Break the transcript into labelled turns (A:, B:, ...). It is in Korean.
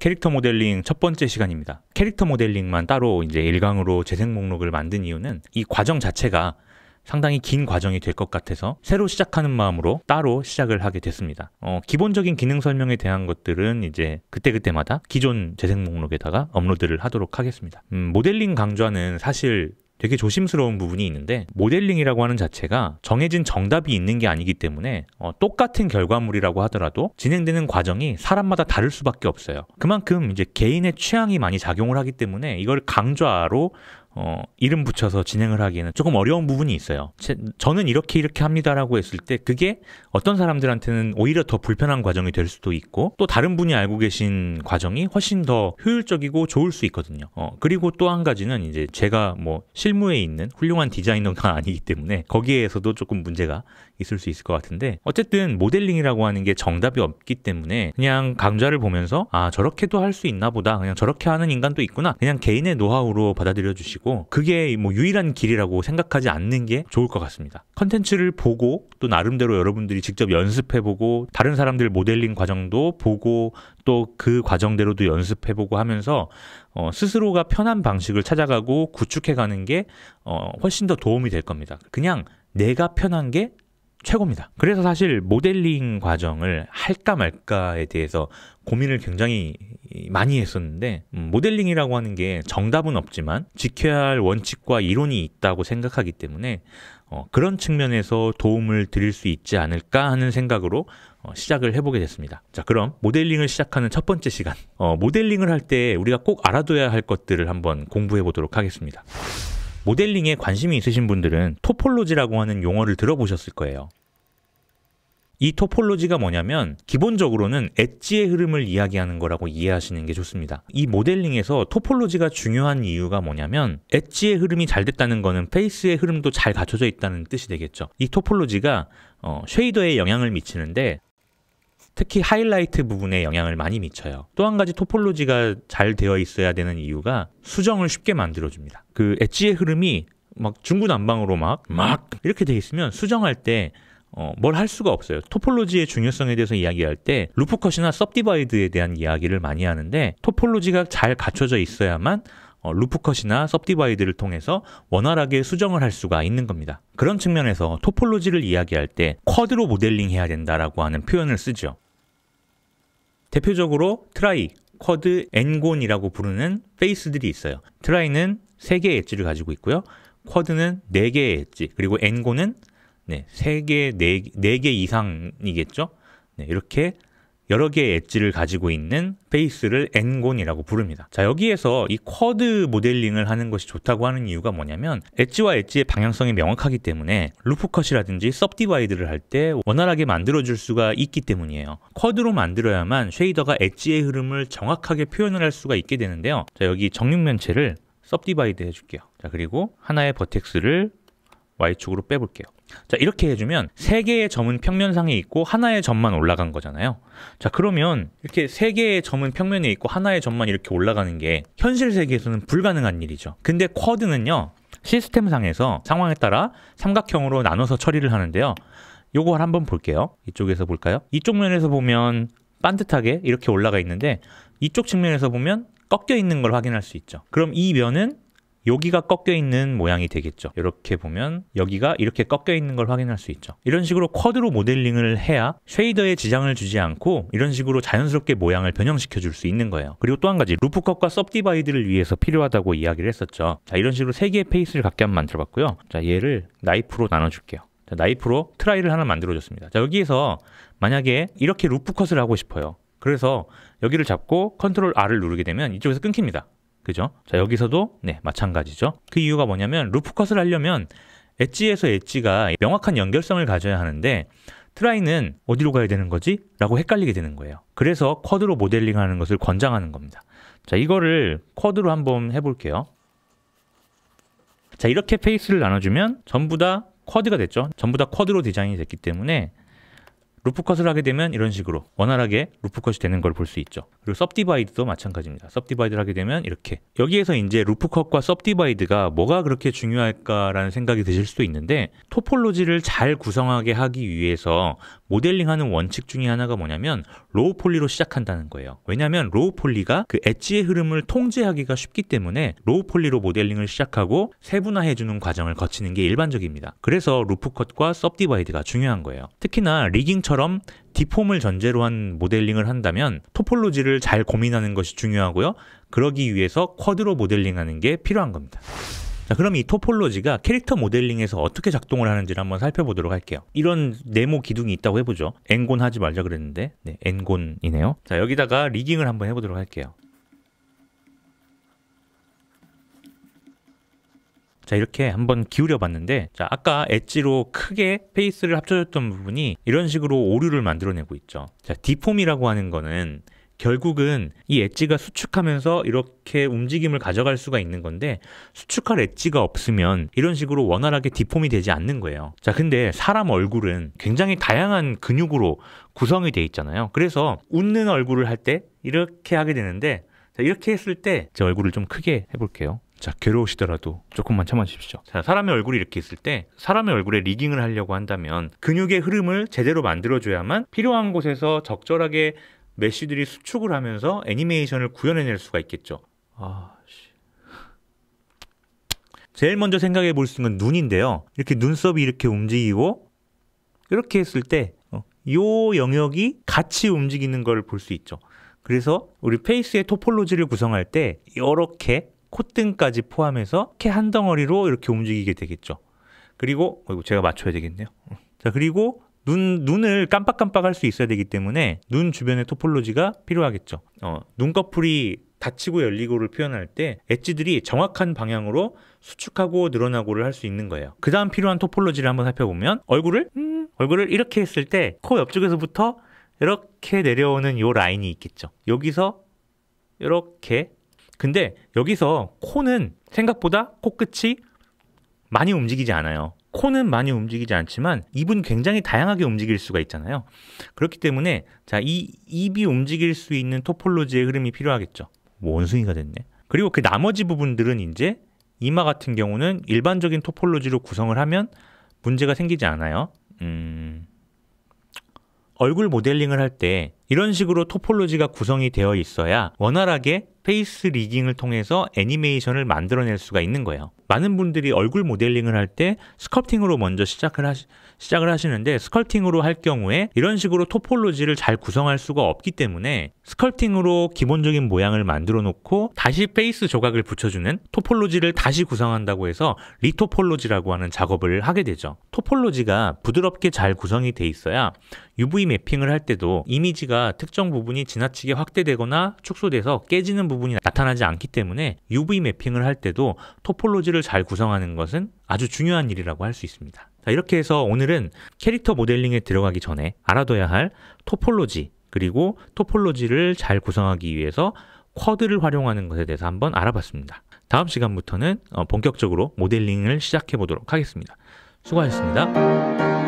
A: 캐릭터 모델링 첫 번째 시간입니다. 캐릭터 모델링만 따로 이제 1강으로 재생 목록을 만든 이유는 이 과정 자체가 상당히 긴 과정이 될 것 같아서 새로 시작하는 마음으로 따로 시작을 하게 됐습니다. 어, 기본적인 기능 설명에 대한 것들은 이제 그때그때마다 기존 재생 목록에다가 업로드를 하도록 하겠습니다. 음, 모델링 강좌는 사실 되게 조심스러운 부분이 있는데 모델링이라고 하는 자체가 정해진 정답이 있는 게 아니기 때문에 어, 똑같은 결과물이라고 하더라도 진행되는 과정이 사람마다 다를 수밖에 없어요. 그만큼 이제 개인의 취향이 많이 작용을 하기 때문에 이걸 강좌로 어, 이름 붙여서 진행을 하기에는 조금 어려운 부분이 있어요. 제, 저는 이렇게 이렇게 합니다라고 했을 때 그게 어떤 사람들한테는 오히려 더 불편한 과정이 될 수도 있고 또 다른 분이 알고 계신 과정이 훨씬 더 효율적이고 좋을 수 있거든요. 어, 그리고 또 한 가지는 이제 제가 뭐 실무에 있는 훌륭한 디자이너가 아니기 때문에 거기에서도 조금 문제가 있을 수 있을 것 같은데 어쨌든 모델링이라고 하는 게 정답이 없기 때문에 그냥 강좌를 보면서 아 저렇게도 할 수 있나 보다 그냥 저렇게 하는 인간도 있구나 그냥 개인의 노하우로 받아들여 주시고 있고 그게 뭐 유일한 길이라고 생각하지 않는 게 좋을 것 같습니다. 컨텐츠를 보고 또 나름대로 여러분들이 직접 연습해보고 다른 사람들 모델링 과정도 보고 또 그 과정대로도 연습해보고 하면서 어, 스스로가 편한 방식을 찾아가고 구축해가는 게 어, 훨씬 더 도움이 될 겁니다. 그냥 내가 편한 게 최고입니다. 그래서 사실 모델링 과정을 할까 말까에 대해서 고민을 굉장히 많이 했었는데 음, 모델링이라고 하는 게 정답은 없지만 지켜야 할 원칙과 이론이 있다고 생각하기 때문에 어, 그런 측면에서 도움을 드릴 수 있지 않을까 하는 생각으로 어, 시작을 해보게 됐습니다. 자 그럼 모델링을 시작하는 첫 번째 시간 어, 모델링을 할 때 우리가 꼭 알아둬야 할 것들을 한번 공부해 보도록 하겠습니다. 모델링에 관심이 있으신 분들은 토폴로지라고 하는 용어를 들어보셨을 거예요. 이 토폴로지가 뭐냐면 기본적으로는 엣지의 흐름을 이야기하는 거라고 이해하시는 게 좋습니다. 이 모델링에서 토폴로지가 중요한 이유가 뭐냐면 엣지의 흐름이 잘 됐다는 거는 페이스의 흐름도 잘 갖춰져 있다는 뜻이 되겠죠. 이 토폴로지가 어, 쉐이더에 영향을 미치는데 특히 하이라이트 부분에 영향을 많이 미쳐요. 또 한 가지 토폴로지가 잘 되어 있어야 되는 이유가 수정을 쉽게 만들어줍니다. 그 엣지의 흐름이 막 중구난방으로 막, 막 이렇게 돼 있으면 수정할 때 어, 뭘 할 수가 없어요. 토폴로지의 중요성에 대해서 이야기할 때 루프컷이나 섭디바이드에 대한 이야기를 많이 하는데 토폴로지가 잘 갖춰져 있어야만 어, 루프컷이나 섭디바이드를 통해서 원활하게 수정을 할 수가 있는 겁니다. 그런 측면에서 토폴로지를 이야기할 때 쿼드로 모델링 해야 된다라고 하는 표현을 쓰죠. 대표적으로 트라이, 쿼드, 엔곤이라고 부르는 페이스들이 있어요. 트라이는 3개의 엣지를 가지고 있고요. 쿼드는 4개의 엣지, 그리고 엔곤은 네, 3개, 4개, 개 이상이겠죠? 네, 이렇게 여러 개의 엣지를 가지고 있는 페이스를 N곤이라고 부릅니다. 자, 여기에서 이 쿼드 모델링을 하는 것이 좋다고 하는 이유가 뭐냐면 엣지와 엣지의 방향성이 명확하기 때문에 루프컷이라든지 섭디바이드를 할 때 원활하게 만들어줄 수가 있기 때문이에요. 쿼드로 만들어야만 쉐이더가 엣지의 흐름을 정확하게 표현을 할 수가 있게 되는데요. 자, 여기 정육면체를 섭디바이드 해줄게요. 자, 그리고 하나의 버텍스를 y축으로 빼볼게요. 자, 이렇게 해주면 세 개의 점은 평면상에 있고 하나의 점만 올라간 거잖아요. 자, 그러면 이렇게 세 개의 점은 평면에 있고 하나의 점만 이렇게 올라가는 게 현실 세계에서는 불가능한 일이죠. 근데 쿼드는요, 시스템상에서 상황에 따라 삼각형으로 나눠서 처리를 하는데요. 요걸 한번 볼게요. 이쪽에서 볼까요? 이쪽 면에서 보면 반듯하게 이렇게 올라가 있는데 이쪽 측면에서 보면 꺾여 있는 걸 확인할 수 있죠. 그럼 이 면은 여기가 꺾여 있는 모양이 되겠죠. 이렇게 보면 여기가 이렇게 꺾여 있는 걸 확인할 수 있죠. 이런 식으로 쿼드로 모델링을 해야 쉐이더에 지장을 주지 않고 이런 식으로 자연스럽게 모양을 변형시켜 줄 수 있는 거예요. 그리고 또 한 가지 루프컷과 섭디바이드를 위해서 필요하다고 이야기를 했었죠. 자, 이런 식으로 세 개의 페이스를 갖게 한번 만들어 봤고요. 자, 얘를 나이프로 나눠 줄게요. 자, 나이프로 트라이를 하나 만들어 줬습니다. 자, 여기에서 만약에 이렇게 루프컷을 하고 싶어요. 그래서 여기를 잡고 컨트롤 R을 누르게 되면 이쪽에서 끊깁니다. 그죠? 자, 여기서도 네, 마찬가지죠. 그 이유가 뭐냐면 루프컷을 하려면 엣지에서 엣지가 명확한 연결성을 가져야 하는데 트라이는 어디로 가야 되는 거지? 라고 헷갈리게 되는 거예요. 그래서 쿼드로 모델링하는 것을 권장하는 겁니다. 자, 이거를 쿼드로 한번 해볼게요. 자, 이렇게 페이스를 나눠주면 전부 다 쿼드가 됐죠. 전부 다 쿼드로 디자인이 됐기 때문에 루프컷을 하게 되면 이런 식으로 원활하게 루프컷이 되는 걸 볼 수 있죠. 그리고 섭디바이드도 마찬가지입니다. 섭디바이드를 하게 되면 이렇게 여기에서 이제 루프컷과 섭디바이드가 뭐가 그렇게 중요할까라는 생각이 드실 수도 있는데 토폴로지를 잘 구성하게 하기 위해서 모델링하는 원칙 중에 하나가 뭐냐면 로우 폴리로 시작한다는 거예요. 왜냐하면 로우 폴리가 그 엣지의 흐름을 통제하기가 쉽기 때문에 로우 폴리로 모델링을 시작하고 세분화해주는 과정을 거치는 게 일반적입니다. 그래서 루프컷과 섭디바이드가 중요한 거예요. 특히나 리깅 지처럼 디폼을 전제로 한 모델링을 한다면 토폴로지를 잘 고민하는 것이 중요하고요. 그러기 위해서 쿼드로 모델링하는 게 필요한 겁니다. 자, 그럼 이 토폴로지가 캐릭터 모델링에서 어떻게 작동을 하는지를 한번 살펴보도록 할게요. 이런 네모 기둥이 있다고 해보죠. 엔곤 하지 말자 그랬는데 네, 엔곤이네요. 자, 여기다가 리깅을 한번 해보도록 할게요. 자 이렇게 한번 기울여 봤는데 자 아까 엣지로 크게 페이스를 합쳐줬던 부분이 이런 식으로 오류를 만들어내고 있죠 자 디폼이라고 하는 거는 결국은 이 엣지가 수축하면서 이렇게 움직임을 가져갈 수가 있는 건데 수축할 엣지가 없으면 이런 식으로 원활하게 디폼이 되지 않는 거예요. 자, 근데 사람 얼굴은 굉장히 다양한 근육으로 구성이 돼 있잖아요. 그래서 웃는 얼굴을 할 때 이렇게 하게 되는데 자, 이렇게 했을 때 제 얼굴을 좀 크게 해볼게요. 자, 괴로우시더라도 조금만 참아주십시오. 자, 사람의 얼굴이 이렇게 있을 때 사람의 얼굴에 리깅을 하려고 한다면 근육의 흐름을 제대로 만들어줘야만 필요한 곳에서 적절하게 메쉬들이 수축을 하면서 애니메이션을 구현해낼 수가 있겠죠. 아, 씨. 제일 먼저 생각해 볼 수 있는 건 눈인데요. 이렇게 눈썹이 이렇게 움직이고 이렇게 했을 때이 어, 영역이 같이 움직이는 걸 볼 수 있죠. 그래서 우리 페이스의 토폴로지를 구성할 때 이렇게 콧등까지 포함해서 캐한 덩어리로 이렇게 움직이게 되겠죠. 그리고 이거 제가 맞춰야 되겠네요. 자 그리고 눈 눈을 깜빡깜빡할 수 있어야 되기 때문에 눈 주변의 토폴로지가 필요하겠죠. 어, 눈꺼풀이 닫히고 열리고를 표현할 때 엣지들이 정확한 방향으로 수축하고 늘어나고를 할 수 있는 거예요. 그 다음 필요한 토폴로지를 한번 살펴보면 얼굴을 음, 얼굴을 이렇게 했을 때 코 옆쪽에서부터 이렇게 내려오는 요 라인이 있겠죠. 여기서 이렇게 근데 여기서 코는 생각보다 코끝이 많이 움직이지 않아요. 코는 많이 움직이지 않지만 입은 굉장히 다양하게 움직일 수가 있잖아요. 그렇기 때문에 자, 이 입이 움직일 수 있는 토폴로지의 흐름이 필요하겠죠. 원숭이가 됐네. 그리고 그 나머지 부분들은 이제 이마 같은 경우는 일반적인 토폴로지로 구성을 하면 문제가 생기지 않아요. 음... 얼굴 모델링을 할 때 이런 식으로 토폴로지가 구성이 되어 있어야 원활하게 스페이스 리깅을 통해서 애니메이션을 만들어낼 수가 있는 거예요. 많은 분들이 얼굴 모델링을 할 때 스컬팅으로 먼저 시작을 하시, 시작을 하시는데 스컬팅으로 할 경우에 이런 식으로 토폴로지를 잘 구성할 수가 없기 때문에 스컬팅으로 기본적인 모양을 만들어 놓고 다시 페이스 조각을 붙여주는 토폴로지를 다시 구성한다고 해서 리토폴로지라고 하는 작업을 하게 되죠. 토폴로지가 부드럽게 잘 구성이 돼 있어야 UV 매핑을 할 때도 이미지가 특정 부분이 지나치게 확대되거나 축소돼서 깨지는 부분이 나타나지 않기 때문에 UV 매핑을 할 때도 토폴로지를 스토리를 잘 구성하는 것은 아주 중요한 일이라고 할 수 있습니다. 자, 이렇게 해서 오늘은 캐릭터 모델링에 들어가기 전에 알아둬야 할 토폴로지 그리고 토폴로지를 잘 구성하기 위해서 쿼드를 활용하는 것에 대해서 한번 알아봤습니다. 다음 시간부터는 어, 본격적으로 모델링을 시작해 보도록 하겠습니다. 수고하셨습니다.